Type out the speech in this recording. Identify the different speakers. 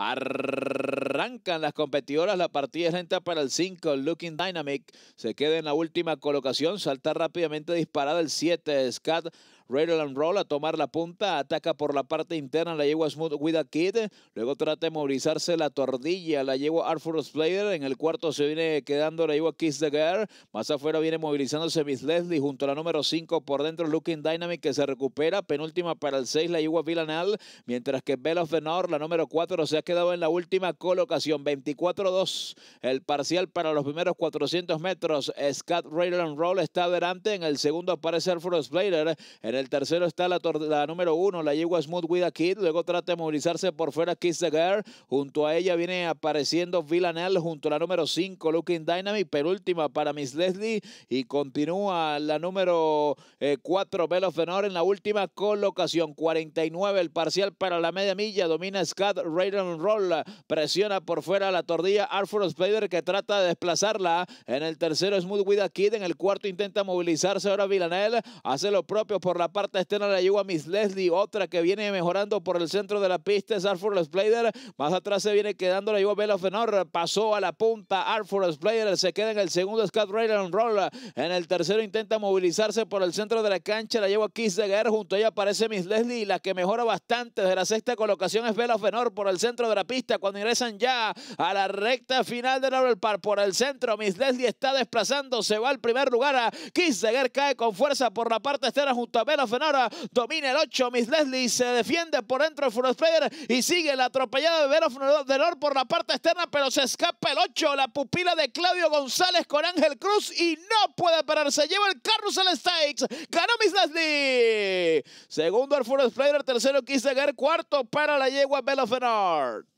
Speaker 1: Arrancan las competidoras, la partida es lenta para el 5, Looking Dynamic se queda en la última colocación, salta rápidamente disparada el 7, Scott, Raider and Roll a tomar la punta, ataca por la parte interna la yegua Smooth With a Kid, luego trata de movilizarse la tordilla, la yegua Arthur Player, en el cuarto se viene quedando la yegua Kiss the Girl, más afuera viene movilizándose Miss Leslie junto a la número 5 por dentro Looking Dynamic que se recupera, penúltima para el 6 la yegua Villanelle, mientras que Bell of the North, la número 4, se ha quedado en la última colocación, 24-2 el parcial para los primeros 400 metros, Scott Raider and Roll está adelante, en el segundo aparece Arthur Player, en el tercero está la, número uno, la yegua Smooth With a Kid. Luego trata de movilizarse por fuera Kiss the Girl. Junto a ella viene apareciendo Villanelle junto a la número cinco, Looking Dynamic. Penúltima para Miss Leslie. Y continúa la número eh, cuatro, velo Bell of Honor en la última colocación. 49 el parcial para la media milla. Domina Scott Raiden Roll. Presiona por fuera la tordilla Arthur Spider que trata de desplazarla. En el tercero Smooth With a Kid. En el cuarto intenta movilizarse ahora Villanelle. Hace lo propio por la parte externa la llegó a Miss Leslie. Otra que viene mejorando por el centro de la pista es Arthur Splater. Más atrás se viene quedando, la llegó a Bella Fenor. Pasó a la punta Arthur Splater. Se queda en el segundo Scott en Roll. En el tercero intenta movilizarse por el centro de la cancha. La lleva a Kiss de Junto a ella aparece Miss Leslie. La que mejora bastante desde la sexta colocación es Bella Fenor por el centro de la pista. Cuando ingresan ya a la recta final de Laurel Park por el centro, Miss Leslie está desplazando. Se va al primer lugar. Kiss de cae con fuerza por la parte externa
Speaker 2: junto a Bella la Domina el 8. Miss Leslie se defiende por dentro de Furious y sigue la atropellada de Bell por la parte externa, pero se escapa el 8. La pupila de Claudio González con Ángel Cruz y no puede pararse. Se lleva el Carrusel Stakes. Ganó Miss Leslie. Segundo el Furious tercero Tercero, ganar, Cuarto para la yegua velo of